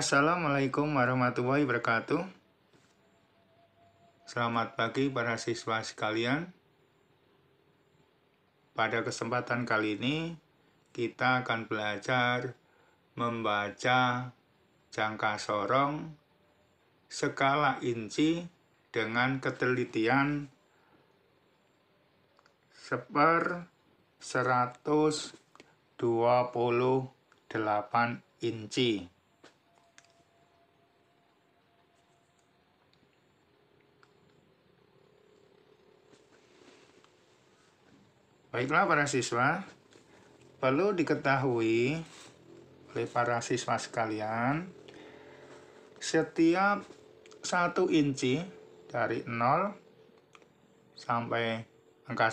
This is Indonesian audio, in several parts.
Assalamualaikum warahmatullahi wabarakatuh. Selamat pagi para siswa sekalian. Pada kesempatan kali ini, kita akan belajar membaca jangka sorong skala inci dengan ketelitian seper 128 inci. Baiklah para siswa, perlu diketahui oleh para siswa sekalian, setiap satu inci dari 0 sampai angka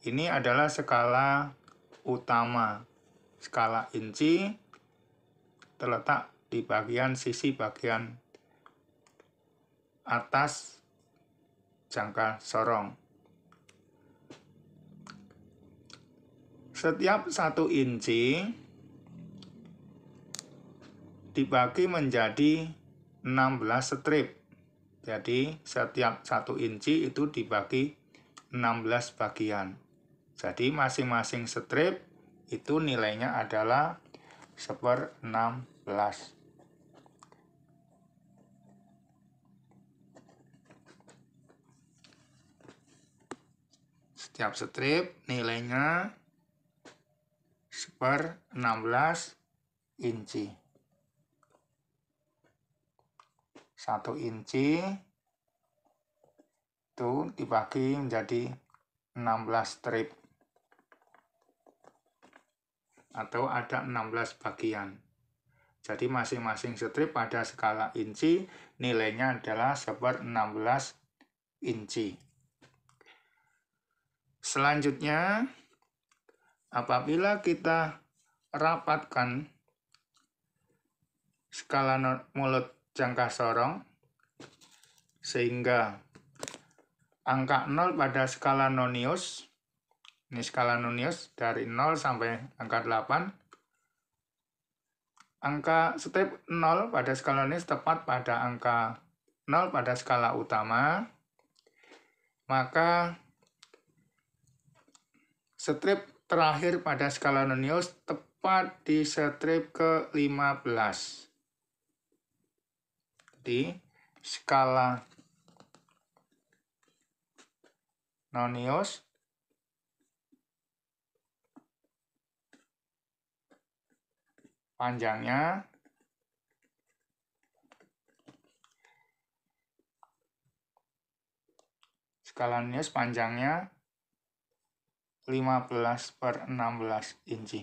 1 ini adalah skala utama. Skala inci terletak di bagian sisi bagian atas jangka sorong. Setiap satu inci dibagi menjadi 16 strip. Jadi setiap satu inci itu dibagi 16 bagian. Jadi masing-masing strip itu nilainya adalah seper 16. Setiap strip nilainya seper 16 inci. 1 inci itu dibagi menjadi 16 strip atau ada 16 bagian. Jadi masing-masing strip pada skala inci nilainya adalah seper 16 inci. Selanjutnya, Apabila kita rapatkan skala mulut jangka sorong sehingga angka 0 pada skala nonius ini skala nonius dari 0 sampai angka 8 angka step 0 pada skala nonius tepat pada angka 0 pada skala utama maka strip terakhir pada skala nonius tepat di strip ke-15. Jadi, skala nonius panjangnya skala nonius panjangnya 15 per 16 inci.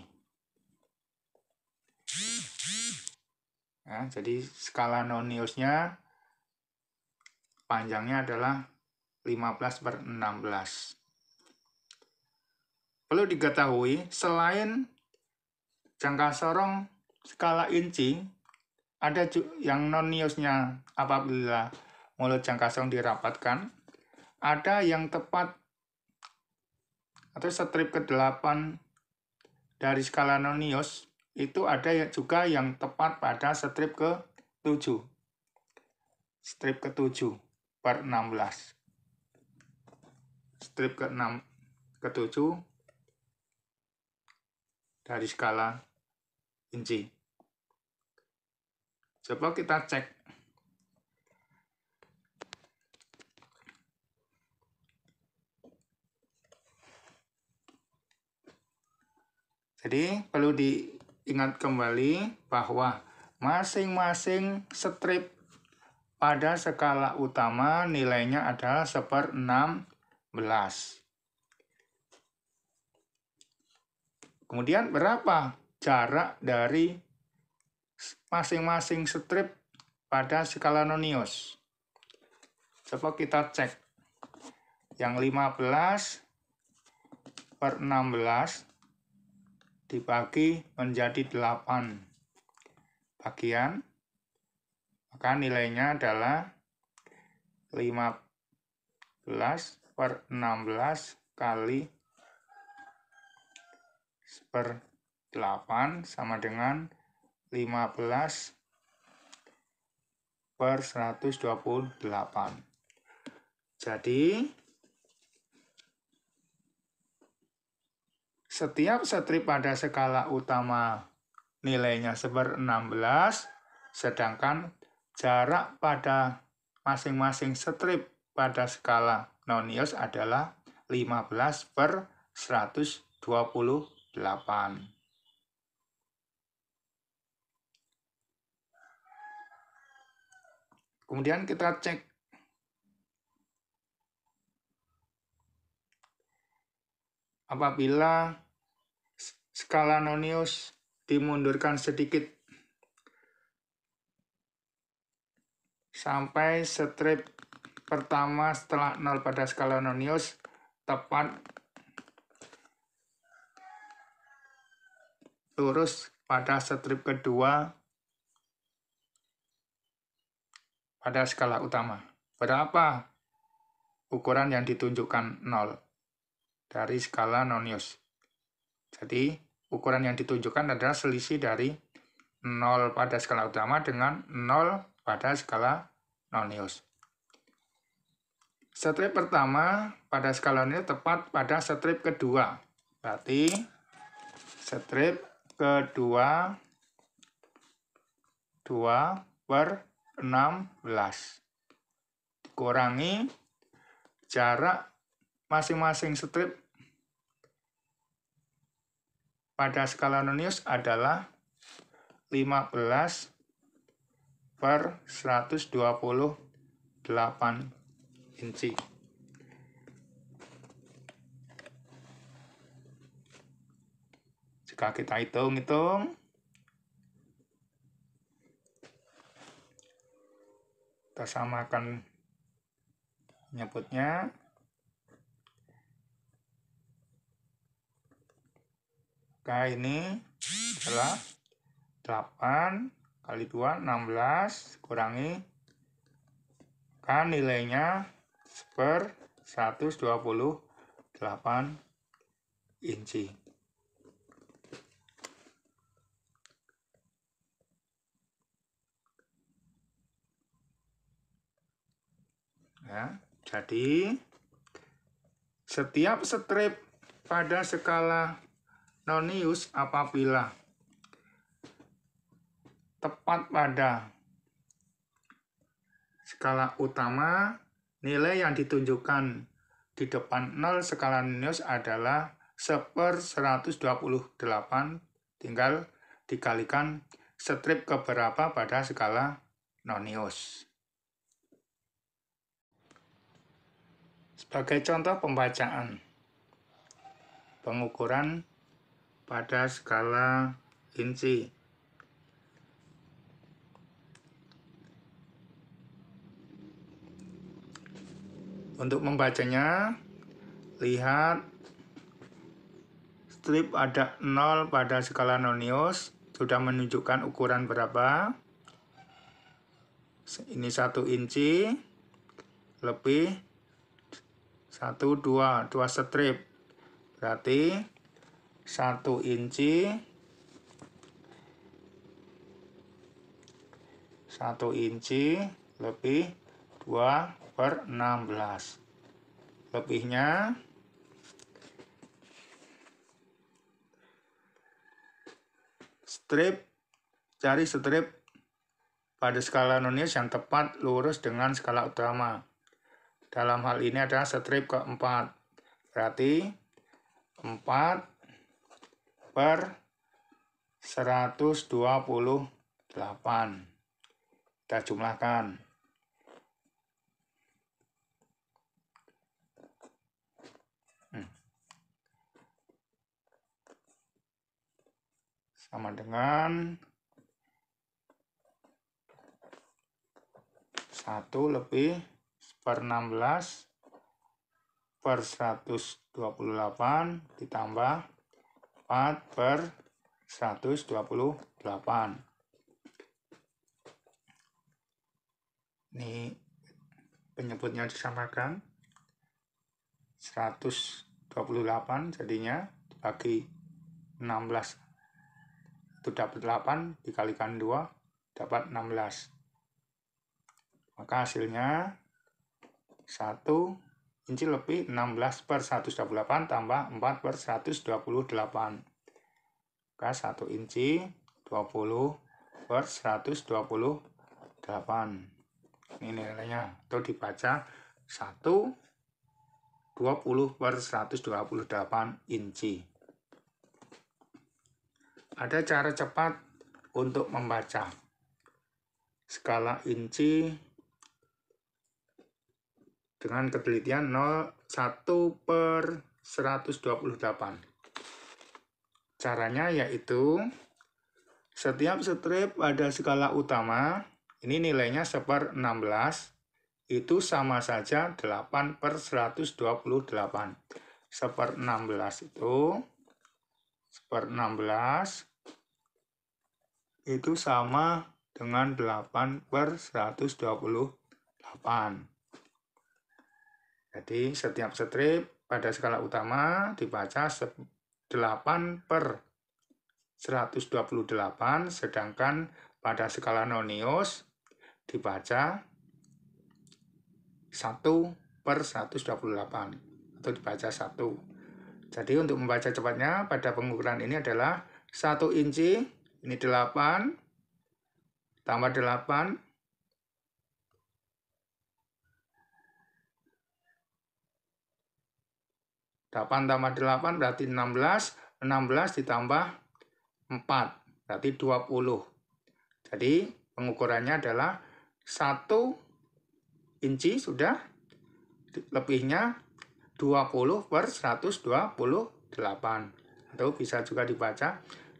Nah, jadi skala noniusnya panjangnya adalah 15 per 16. Perlu diketahui, selain jangka sorong skala inci, ada yang noniusnya apabila mulut jangka sorong dirapatkan, ada yang tepat atau strip ke-8 dari skala nonius itu ada ya juga yang tepat pada strip ke-7. Strip ke-7 per 16. Strip ke-6 ke-7 dari skala inci. Coba kita cek Jadi perlu diingat kembali bahwa masing-masing strip pada skala utama nilainya adalah seper 16. Kemudian berapa jarak dari masing-masing strip pada skala nonius? Coba kita cek. Yang 15 per 16 dibagi menjadi 8 bagian, maka nilainya adalah 15 per 16 kali per 8 sama dengan 15 per 128. Jadi, Setiap strip pada skala utama nilainya seper 16, sedangkan jarak pada masing-masing strip pada skala nonius adalah 15 per 128. Kemudian kita cek apabila skala nonius dimundurkan sedikit sampai strip pertama setelah nol pada skala nonius tepat lurus pada strip kedua pada skala utama. Berapa ukuran yang ditunjukkan nol dari skala nonius? Jadi ukuran yang ditunjukkan adalah selisih dari 0 pada skala utama dengan 0 pada skala nonius. Strip pertama pada skala nonius tepat pada strip kedua. Berarti strip kedua 2 per 16. Dikurangi jarak masing-masing strip pada skala nonius adalah 15 per 128 inci. Jika kita hitung-hitung, kita samakan nyebutnya. K ini adalah 8 kali 2 16 kurangi kan nilainya per 128 inci. Ya, jadi setiap strip pada skala nonius apabila tepat pada skala utama nilai yang ditunjukkan di depan 0 skala nonius adalah 1 per 128 tinggal dikalikan strip keberapa pada skala nonius. Sebagai contoh pembacaan, pengukuran pada skala inci. Untuk membacanya, lihat strip ada 0 pada skala nonius, sudah menunjukkan ukuran berapa. Ini 1 inci, lebih 1, 2, 2 strip. Berarti 1 inci 1 inci lebih 2 per 16 lebihnya strip cari strip pada skala nonius yang tepat lurus dengan skala utama dalam hal ini adalah strip keempat berarti 4 per 128. Kita jumlahkan. Hmm. Sama dengan 1 lebih per 16 per 128 ditambah 4 per 128 ini penyebutnya disamakan 128 jadinya bagi 16 itu dapat 8 dikalikan 2 dapat 16 maka hasilnya 1 inci lebih 16 per 128 tambah 4 per 128 maka 1 inci 20 per 128 ini nilainya itu dibaca 1 20 per 128 inci ada cara cepat untuk membaca skala inci dengan ketelitian 0,1 per 128. Caranya yaitu setiap strip pada skala utama, ini nilainya 1 per 16, itu sama saja 8 per 128. 1 per 16 itu 1 per 16 itu sama dengan 8 per 128. Jadi setiap strip pada skala utama dibaca 8 per 128, sedangkan pada skala nonius dibaca 1 per 128 atau dibaca 1. Jadi untuk membaca cepatnya pada pengukuran ini adalah 1 inci, ini 8, tambah 8, 8 tambah 8 berarti 16, 16 ditambah 4 berarti 20. Jadi pengukurannya adalah 1 inci sudah lebihnya 20 per 128 atau bisa juga dibaca 1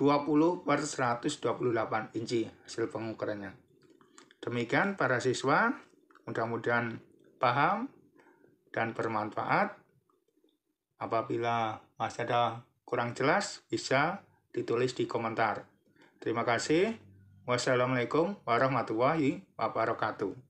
20 per 128 inci hasil pengukurannya. Demikian para siswa, mudah-mudahan paham dan bermanfaat. Apabila masih ada kurang jelas, bisa ditulis di komentar. Terima kasih. Wassalamualaikum warahmatullahi wabarakatuh.